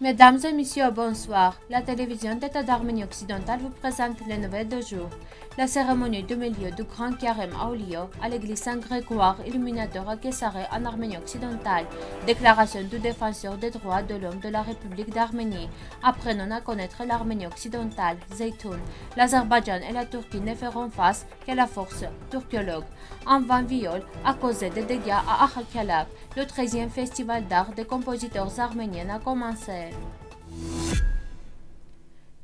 Mesdames et messieurs, bonsoir. La télévision d'État d'Arménie occidentale vous présente les nouvelles de jour. La cérémonie du milieu du Grand Carême Aulio à l'église Saint-Grégoire, illuminateur à Kessaré en Arménie occidentale. Déclaration du défenseur des droits de l'homme de la République d'Arménie. Apprenons à connaître l'Arménie occidentale, Zeytoun. L'Azerbaïdjan et la Turquie ne feront face qu'à la force turcologue. En vent viol a causé des dégâts à Akhakalak. Le 13e festival d'art des compositeurs arméniens a commencé. い。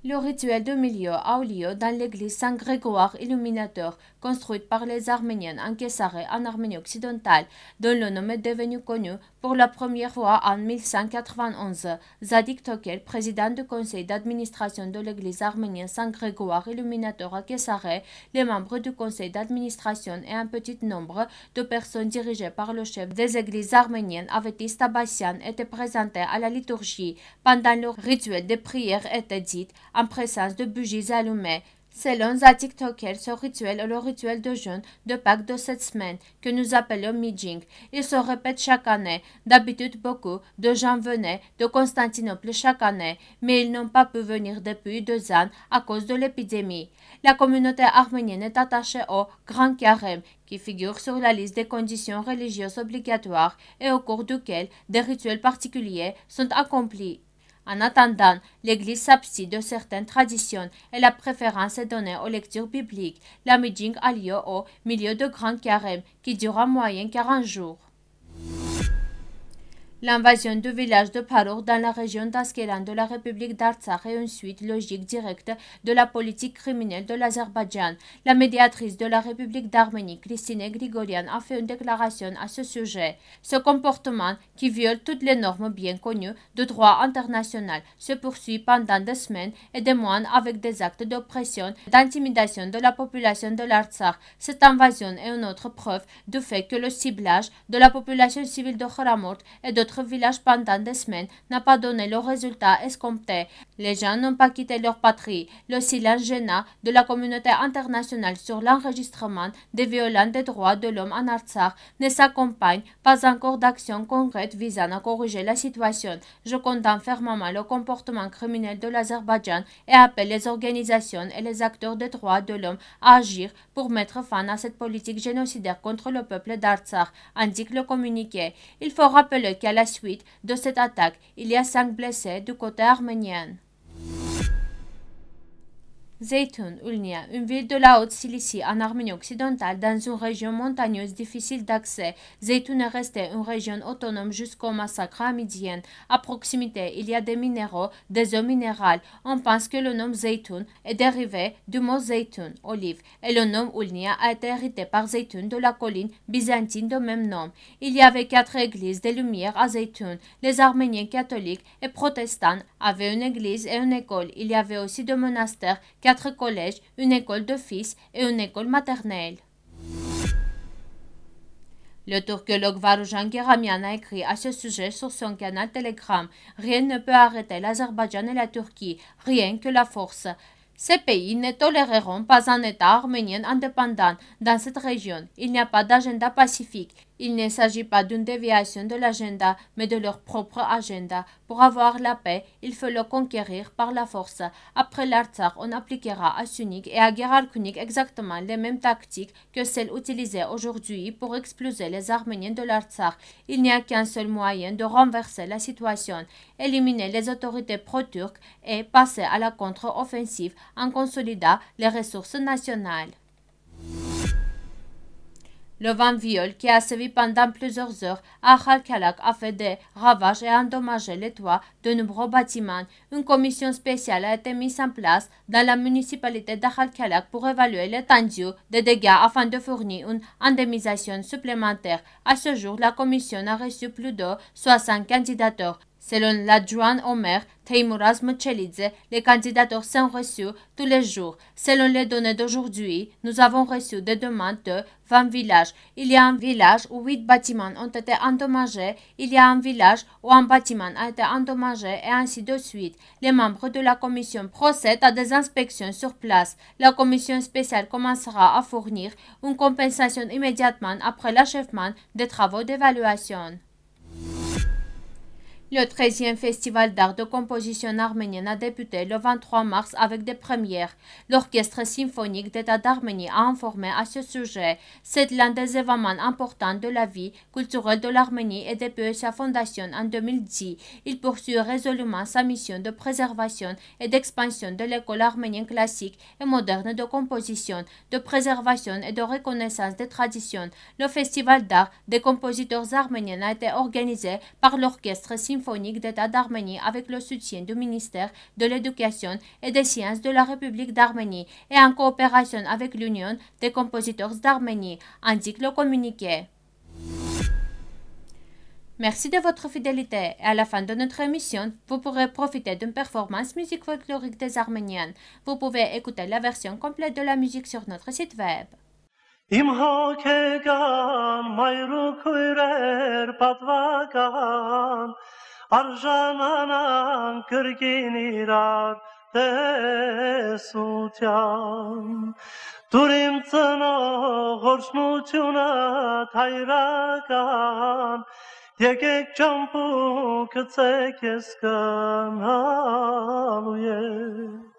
Le rituel de milieu a lieu dans l'église Saint-Grégoire Illuminateur, construite par les Arméniens en Kessaré, en Arménie occidentale, dont le nom est devenu connu pour la première fois en 1191. Zadik Tokel, président du conseil d'administration de l'église arménienne Saint-Grégoire Illuminateur à Kessaré, les membres du conseil d'administration et un petit nombre de personnes dirigées par le chef des églises arméniennes, Avetis Tabassian, étaient présentés à la liturgie. Pendant le rituel, des prières était dites en présence de bougies allumées. Selon Zadik TikToker, ce rituel est le rituel de jeûne de Pâques de cette semaine, que nous appelons Mijing. Il se répète chaque année. D'habitude, beaucoup de gens venaient de Constantinople chaque année, mais ils n'ont pas pu venir depuis deux ans à cause de l'épidémie. La communauté arménienne est attachée au Grand Carême, qui figure sur la liste des conditions religieuses obligatoires et au cours duquel des rituels particuliers sont accomplis. En attendant, l'Église s'abstient de certaines traditions et la préférence est donnée aux lectures bibliques. La meeting a lieu au milieu de grand carême qui dure en moyenne 40 jours. L'invasion du village de Parour dans la région d'Askeran de la République d'Artsakh est une suite logique directe de la politique criminelle de l'Azerbaïdjan. La médiatrice de la République d'Arménie, Christine Grigorian, a fait une déclaration à ce sujet. Ce comportement, qui viole toutes les normes bien connues de droit international, se poursuit pendant des semaines et des mois avec des actes d'oppression, et d'intimidation de la population de l'Artsakh. Cette invasion est une autre preuve du fait que le ciblage de la population civile de Khoramort et d'autres village pendant des semaines n'a pas donné le résultat escompté. Les gens n'ont pas quitté leur patrie. Le silence gênant de la communauté internationale sur l'enregistrement des violents des droits de l'homme en Artsakh ne s'accompagne pas encore d'actions concrètes visant à corriger la situation. Je condamne fermement le comportement criminel de l'Azerbaïdjan et appelle les organisations et les acteurs des droits de l'homme à agir pour mettre fin à cette politique génocidaire contre le peuple d'Artsakh, indique le communiqué. Il faut rappeler qu'à la suite de cette attaque, il y a cinq blessés du côté arménien. Zeytun Ulnia, une ville de la Haute-Cilicie en Arménie occidentale dans une région montagneuse difficile d'accès, Zeytun est restée une région autonome jusqu'au massacre amidienne À proximité, il y a des minéraux, des eaux minérales. On pense que le nom Zeytun est dérivé du mot Zeytun, olive, et le nom Ulnia a été hérité par Zeytun de la colline byzantine de même nom. Il y avait quatre églises des Lumières à Zeytun. Les Arméniens catholiques et protestants avaient une église et une école. Il y avait aussi deux monastères quatre collèges, une école de fils et une école maternelle. Le turcologue Varujan Geramian a écrit à ce sujet sur son canal Telegram Rien ne peut arrêter l'Azerbaïdjan et la Turquie, rien que la force. Ces pays ne toléreront pas un État arménien indépendant dans cette région. Il n'y a pas d'agenda pacifique. Il ne s'agit pas d'une déviation de l'agenda, mais de leur propre agenda. Pour avoir la paix, il faut le conquérir par la force. Après l'Artsakh, on appliquera à Sunik et à Kunik exactement les mêmes tactiques que celles utilisées aujourd'hui pour exploser les Arméniens de l'Artsakh. Il n'y a qu'un seul moyen de renverser la situation, éliminer les autorités pro-turques et passer à la contre-offensive en consolidant les ressources nationales. Le vent viol qui a sévi pendant plusieurs heures à Khalkalak a fait des ravages et endommagé les toits de nombreux bâtiments. Une commission spéciale a été mise en place dans la municipalité de pour évaluer l'étendue des dégâts afin de fournir une indemnisation supplémentaire. À ce jour, la commission a reçu plus de 60 candidatures. Selon l'adjoint au maire, Teimuraz Mouchelidze, les candidatures sont reçus tous les jours. Selon les données d'aujourd'hui, nous avons reçu des demandes de 20 villages. Il y a un village où 8 bâtiments ont été endommagés, il y a un village où un bâtiment a été endommagé et ainsi de suite. Les membres de la commission procèdent à des inspections sur place. La commission spéciale commencera à fournir une compensation immédiatement après l'achèvement des travaux d'évaluation. Le 13e Festival d'art de composition arménienne a débuté le 23 mars avec des premières. L'Orchestre symphonique d'État d'Arménie a informé à ce sujet. C'est l'un des événements importants de la vie culturelle de l'Arménie et depuis sa fondation en 2010. Il poursuit résolument sa mission de préservation et d'expansion de l'école arménienne classique et moderne de composition, de préservation et de reconnaissance des traditions. Le Festival d'art des compositeurs arméniens a été organisé par l'Orchestre symphonique symphonique d'État d'Arménie avec le soutien du ministère de l'Éducation et des Sciences de la République d'Arménie et en coopération avec l'Union des compositeurs d'Arménie, indique le communiqué. Merci de votre fidélité et à la fin de notre émission, vous pourrez profiter d'une performance musique folklorique des Arméniens. Vous pouvez écouter la version complète de la musique sur notre site web. արժանանան կրկին իրար տեսության։ Դուր իմ ծնող որշնությունը թայրական, եկեք ճամպու կծեք ես կանալու ես։